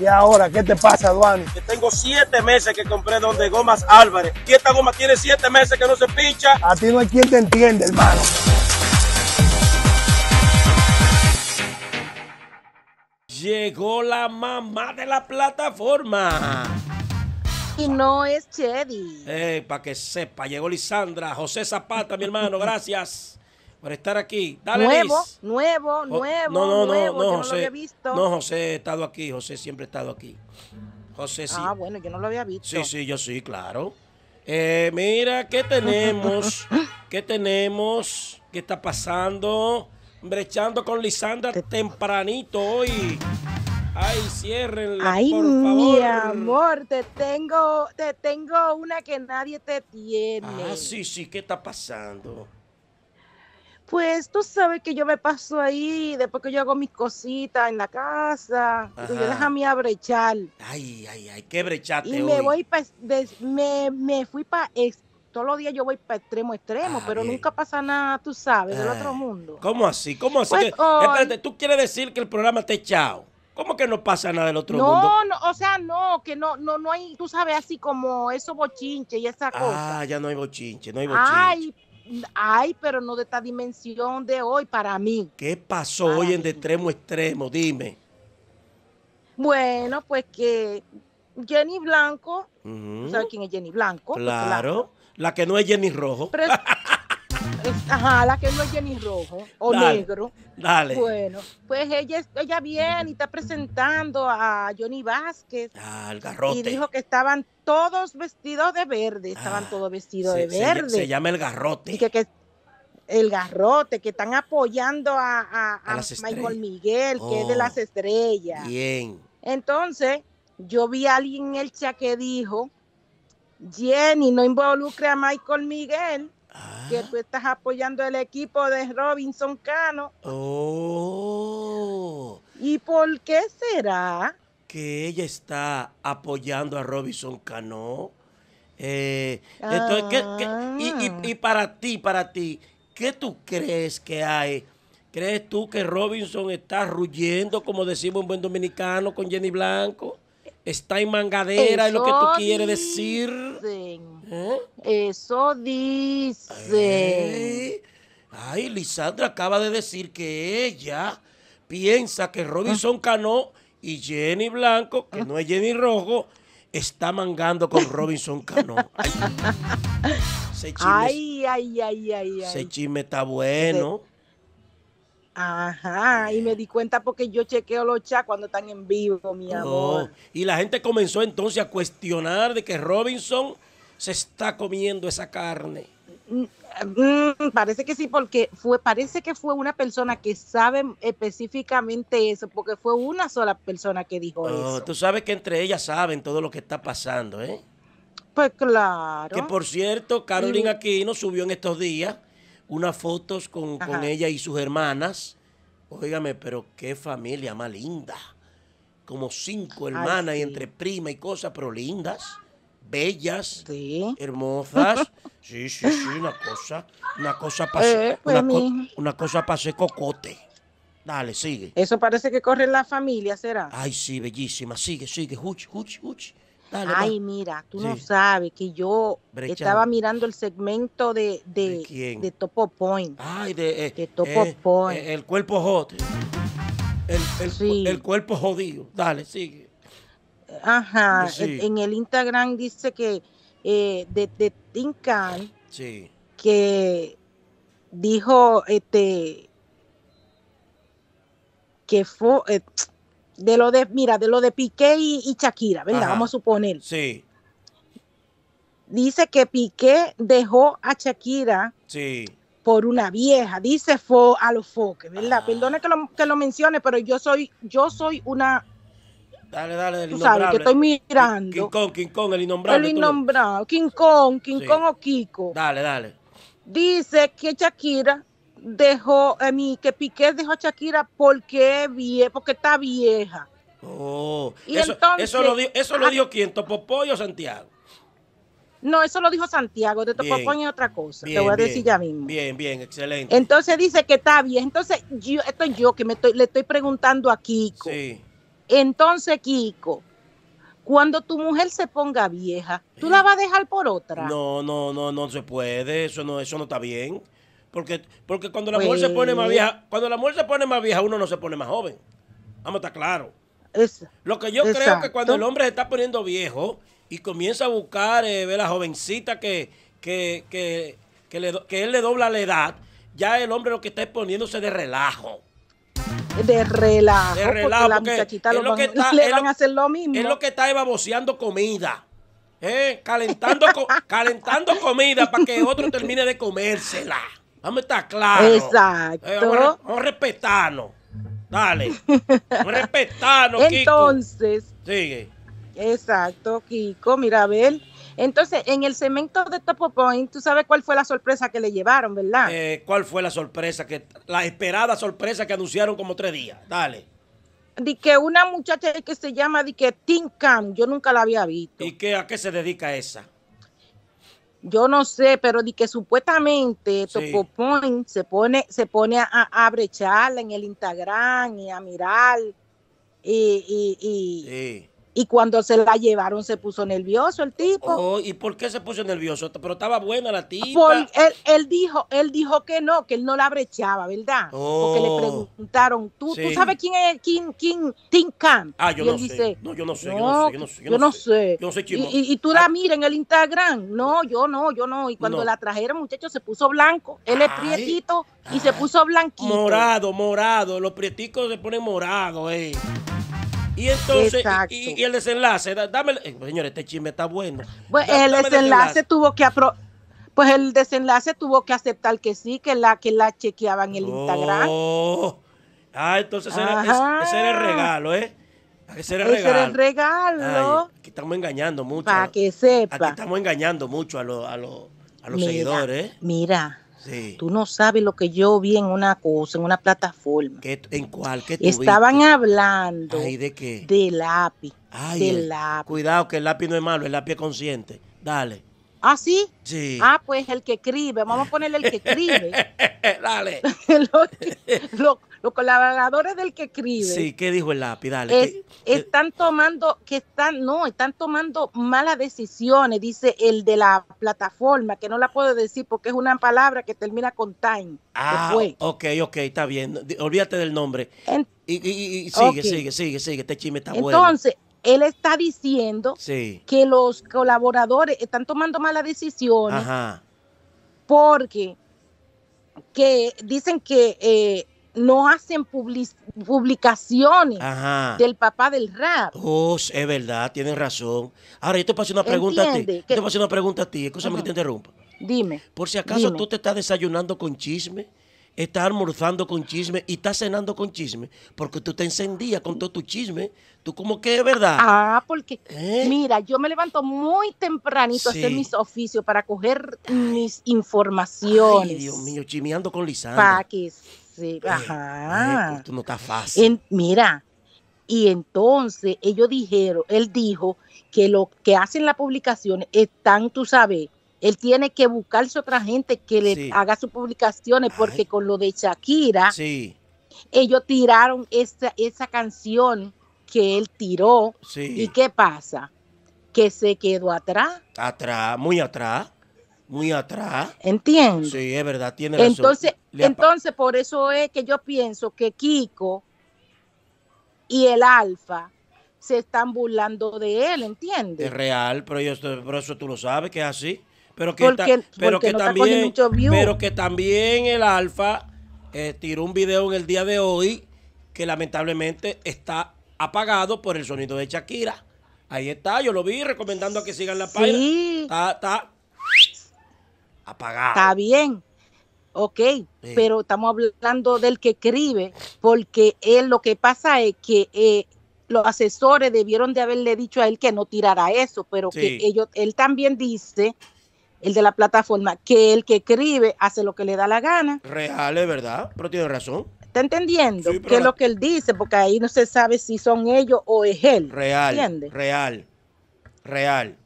¿Y ahora qué te pasa, Duani? Que tengo siete meses que compré donde Gomas Álvarez. Y esta goma tiene siete meses que no se pincha. A ti no hay quien te entiende, hermano. Llegó la mamá de la plataforma. Y no es Chedi. Eh, para que sepa, llegó Lisandra, José Zapata, mi hermano, gracias por estar aquí. nuevo, nuevo, nuevo, no, no, nuevo. No, no, no José, lo había visto. No, José he estado aquí, José siempre ha estado aquí. José sí. Ah, bueno, yo no lo había visto. Sí, sí, yo sí, claro. Eh, mira, ¿qué tenemos? ¿Qué tenemos? ¿Qué está pasando? Brechando con Lisandra tempranito hoy. Ay, ciérrenlo. Ay, por favor. mi amor, te tengo, te tengo una que nadie te tiene. Ah, sí, sí, ¿qué está pasando? pues tú sabes que yo me paso ahí después que yo hago mis cositas en la casa. yo dejo a brechar. Ay, ay, ay, qué brechate. Y me voy pa, me, fui para todos los días yo voy para extremo extremo, ah, pero nunca pasa nada, tú sabes, del otro ah, mundo. ¿Cómo así? ¿Cómo así? Pues espérate, tú quieres decir que el programa está echado. ¿Cómo que no pasa nada del otro mundo? No, no, o sea, no, que no, no, no hay, tú sabes, así como eso bochinche y esa cosa. Ah, ya no hay bochinche, no hay bochinche. Ay, Ay, pero no de esta dimensión de hoy para mí. ¿Qué pasó hoy en de extremo extremo? Dime. Bueno, pues que Jenny Blanco, ¿sabes quién es Jenny Blanco? Pues claro, la que no es Jenny Rojo. ajá, la que no es Jenny Rojo o negro. Dale. Bueno, pues ella, ella viene y está presentando a Johnny Vázquez. Ah, el garrote. Y dijo que estaban todos vestidos de verde, estaban ah, todos vestidos de verde. Se, llama el garrote. el garrote, que están apoyando a, Michael Miguel, que es de las oh, estrellas. Bien. Entonces, yo vi a alguien en el chat que dijo, Jenny, no involucre a Michael Miguel, que ah. tú estás apoyando el equipo de Robinson Cano. Oh. ¿Y por qué será? que ella está apoyando a Robinson Cano. Eh, ah. y, para ti, para ti, ¿qué tú crees que hay? ¿Crees tú que Robinson está ruyendo, como decimos en buen dominicano, con Jenny Blanco? ¿Está en mangadera, es lo que tú quieres decir? ¿Eh? Eso dice. ay, Lisandra acaba de decir que ella piensa que Robinson ah. Cano y Jenny Blanco, que no es Jenny Rojo, está mangando con Robinson Cano. Ese chisme, ay, ay, ay, ay, Ese chisme está bueno. Ajá, y me di cuenta porque yo chequeo los chats cuando están en vivo, mi oh, amor. Y la gente comenzó entonces a cuestionar de que Robinson se está comiendo esa carne. Mm, Mm, parece que sí, porque fue, parece que fue una persona que sabe específicamente eso, porque fue una sola persona que dijo oh, eso. Tú sabes que entre ellas saben todo lo que está pasando, ¿eh? Pues claro. Que por cierto, Carolina Aquino subió en estos días unas fotos con, ella y sus hermanas. Óigame, pero qué familia más linda. Como cinco hermanas y entre prima y cosas, pero lindas bellas, hermosas. Sí, sí, sí, una cosa. Una cosa para eh, pues, una, cosa cocote. Dale, sigue. Eso parece que corre en la familia, ¿será? Ay, sí, bellísima. Sigue, sigue. Huch, Dale, Ay, mira, tú no sabes que yo estaba mirando el segmento de, de, Topo Point. Ay, de, eh, Topo eh, Point. el cuerpo jote, El, el cuerpo jodido. Dale, sigue. Ajá, en, el Instagram dice que eh, de, de Tinkan, que dijo este que fue eh, de lo de, mira, de lo de Piqué y, Shakira, ¿verdad? Vamos a suponer. Sí. Dice que Piqué dejó a Shakira por una vieja, dice fue a los foques, ¿verdad? Ah. que lo, que lo mencione, pero yo soy, yo soy una Dale, dale, el Tú sabes que estoy mirando. King Kong, King Kong, el innombrado. El innombrable. King Kong, King Kong o Kiko. Dale, dale. Dice que Shakira dejó, a mí, que Piqué dejó a Shakira porque, vie, porque está vieja. Oh, y eso, entonces, eso, lo dijo, eso lo ah, quién, Topopoy o Santiago. No, eso lo dijo Santiago, de Topopoy es otra cosa. te voy a decir ya mismo. Bien, bien, excelente. Entonces dice que está vieja. Entonces, yo, esto es yo que le estoy preguntando a Kiko. Sí. Entonces, Kiko, cuando tu mujer se ponga vieja, ¿tú la vas a dejar por otra? No, no, no, no se puede, eso no, eso no está bien. Porque, porque cuando la mujer se pone más pues vieja, cuando la mujer se pone más vieja, uno no se pone más joven. Vamos está claro. Lo que yo creo que cuando el hombre se está poniendo viejo y comienza a buscar eh, ver a la jovencita que, que, que, él le dobla la edad, ya el hombre lo que está exponiéndose de relajo de relajo. De relajo porque, la muchachita lo le van a hacer lo mismo. Es lo que está baboseando comida. ¿eh? Calentando, calentando comida para que otro termine de comérsela. Vamos a estar claros. Exacto. Eh, vamos, a, vamos, a, respetarnos. Dale. respetarnos, Entonces. Sigue. Exacto, Kiko. Mira, a ver. Entonces, en el cemento de Topo Point, tú sabes cuál fue la sorpresa que le llevaron, ¿verdad? Eh, ¿Cuál fue la sorpresa? que La esperada sorpresa que anunciaron como tres días. Dale. De que una muchacha que se llama de que Tim Cam, yo nunca la había visto. ¿Y qué, a qué se dedica esa? yo no sé, pero di que supuestamente Topo Point se pone, se pone a, brechar en el Instagram y a mirar y, sí. Y cuando se la llevaron se puso nervioso el tipo. Oh, ¿Y por qué se puso nervioso? Pero estaba buena la tipa. Por, él, él, dijo, él dijo que no, que él no la brechaba, ¿verdad? Porque le oh. preguntaron, ¿tú, ¿tú sabes quién es Tim Ah, yo no sé. no, yo no sé, yo no sé, yo no sé. Yo, no sé. quién y, y, tú la miras en el Instagram. No, yo no, yo no. Y cuando la trajeron, muchachos se puso blanco. Él es prietito y se puso blanquito. Morado, morado. Los prieticos se ponen morado, eh. Y entonces, y, el desenlace, dame, eh, señores, este chisme está bueno. Pues el desenlace, tuvo que pues el desenlace tuvo que aceptar que sí, que la que la chequeaba en el oh. Instagram. Ah, entonces era, ese, era el regalo, ¿eh? Ese era el regalo. Era aquí estamos engañando mucho. Para que sepa. Aquí estamos engañando mucho a, los a, a los mira, seguidores. ¿eh? Mira. Tú no sabes lo que yo vi en una cosa, en una plataforma. ¿En cuál? Estaban hablando ¿de qué? del API. Cuidado, que el API no es malo, el API es consciente. Dale. ¿Ah, sí? Sí. Ah, pues el que escribe. Vamos a ponerle el que escribe. Dale. lo, los colaboradores del que escribe. Sí, ¿qué dijo el lápiz? están tomando, que están, no, están tomando malas decisiones, dice el de la plataforma, que no la puedo decir porque es una palabra que termina con time. Ah, ok, ok, está bien. Olvídate del nombre. y, sigue, sigue, sigue, sigue. Este chisme está bueno. Entonces, él está diciendo que los colaboradores están tomando malas decisiones Ajá. porque que dicen que eh, no hacen publicaciones del papá del rap. Oh, es verdad, tienes razón. Ahora, yo te paso una pregunta a ti. Yo una pregunta a ti, escúchame que te interrumpa. Dime. Por si acaso tú te estás desayunando con chisme, estás almorzando con chisme y estás cenando con chisme, porque tú te encendías con todo tu chisme. Tú como que es verdad. Ah, porque ¿Eh? mira, yo me levanto muy tempranito a hacer mis oficios para coger mis informaciones. Ay, Dios mío, chimeando con Lisandra. Paquis. Eh, eh, fácil. mira, y entonces ellos dijeron, él dijo que lo que hacen las publicaciones están, tú sabes, él tiene que buscarse otra gente que le haga sus publicaciones, porque con lo de Shakira, ellos tiraron esa, esa canción que él tiró. ¿Y qué pasa? Que se quedó atrás. Atrás, muy atrás. Muy atrás. Entiendo. Sí, es verdad, tiene razón. Entonces, entonces por eso es que yo pienso que Kiko y el Alfa se están burlando de él, ¿entiendes? Es real, pero yo eso tú lo sabes que es así. Pero que, pero que también, pero que también el Alfa eh, tiró un video en el día de hoy que lamentablemente está apagado por el sonido de Shakira. Ahí está, yo lo vi recomendando a que sigan la página. Está, está, Apagado. Está bien. Ok, pero estamos hablando del que escribe, porque él lo que pasa es que eh, los asesores debieron de haberle dicho a él que no tirara eso, pero que ellos, él también dice, el de la plataforma, que el que escribe hace lo que le da la gana. Real, es verdad, pero tiene razón. ¿Está entendiendo? que es lo que él dice? Porque ahí no se sabe si son ellos o es él. Real. Real. Real.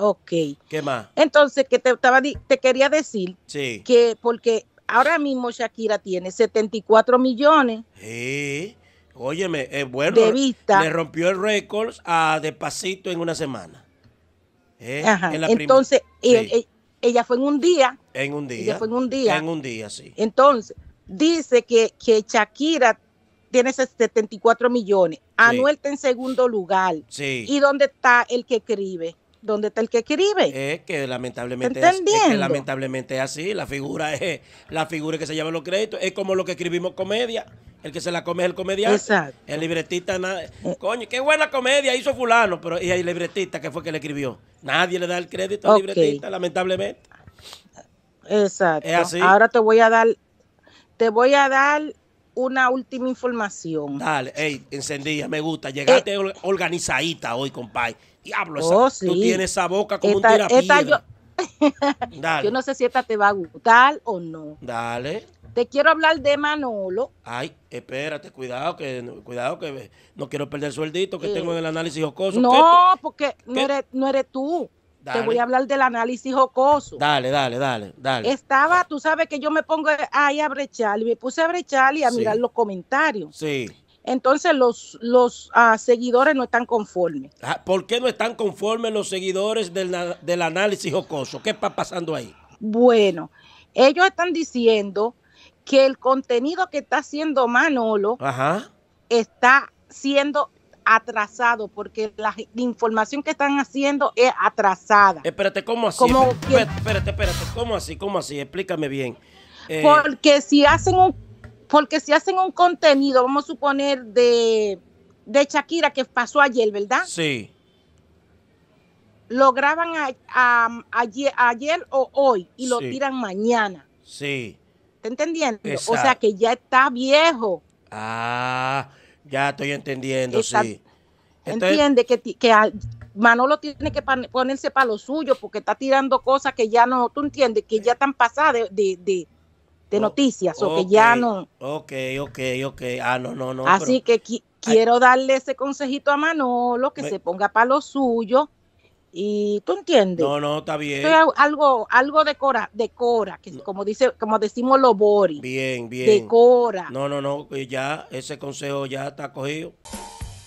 Ok. ¿Qué más? Entonces, que te, estaba, te quería decir que porque ahora mismo Shakira tiene 74 millones. Sí. Óyeme, es eh, bueno. De vista. Le rompió el récord a Despacito en una semana. ¿Eh? Ajá. En la Entonces, ella, fue en un día. En un día. Ella fue en un día. En un día, sí. Entonces, dice que, Shakira tiene 74 millones. Anuel está en segundo lugar. Sí. ¿Y dónde está el que escribe? dónde está el que escribe. Es que lamentablemente es, que lamentablemente es así, la figura es la figura que se llama los créditos, es como lo que escribimos comedia, el que se la come es el comediante. El libretista nada, eh. coño, qué buena comedia hizo fulano, pero y el libretista que fue que le escribió. Nadie le da el crédito al libretista, lamentablemente. Exacto. Ahora te voy a dar te voy a dar una última información. Dale, ey, encendida, me gusta. Llegaste eh. organizadita hoy, compadre. Diablo, oh, tú tienes esa boca como un tirapiedra. Yo... no sé si esta te va a gustar o no. Dale. Te quiero hablar de Manolo. Ay, espérate, cuidado que cuidado que no quiero perder sueldito que eh, tengo en el análisis jocoso. No, porque No, eres, tú. Te voy a hablar del análisis jocoso. Dale, dale, dale, dale. Estaba, tú sabes que yo me pongo ahí a brechar y me puse a brechar y a mirar los comentarios. Sí entonces los, los ah, seguidores no están conformes. Ah, ¿Por qué no están conformes los seguidores del, del análisis jocoso? ¿Qué está pasando ahí? Bueno, ellos están diciendo que el contenido que está haciendo Manolo está siendo atrasado, porque la información que están haciendo es atrasada. Espérate, ¿cómo así? espérate, espérate, ¿cómo así? ¿Cómo así? Explícame bien. Eh, porque si hacen un porque si hacen un contenido, vamos a suponer, de, de Shakira que pasó ayer, ¿verdad? Sí. Lo graban ayer, o hoy y lo tiran mañana. Sí. ¿Te entendiendo? O sea que ya está viejo. Ah, ya estoy entendiendo, sí. entiende que, Manolo tiene que ponerse para lo suyo porque está tirando cosas que ya no, tú entiendes, que ya están pasadas de de oh, noticias o que ya no. Ok, ok, ok. Ah, no, no, no. Así que quiero darle ese consejito a Manolo, que se ponga para lo suyo. Y tú entiendes. No, no, está bien. algo algo, de decora, decora, que como dice, como decimos los bori Bien, bien. de cora No, no, no, eh, ya ese consejo ya está cogido.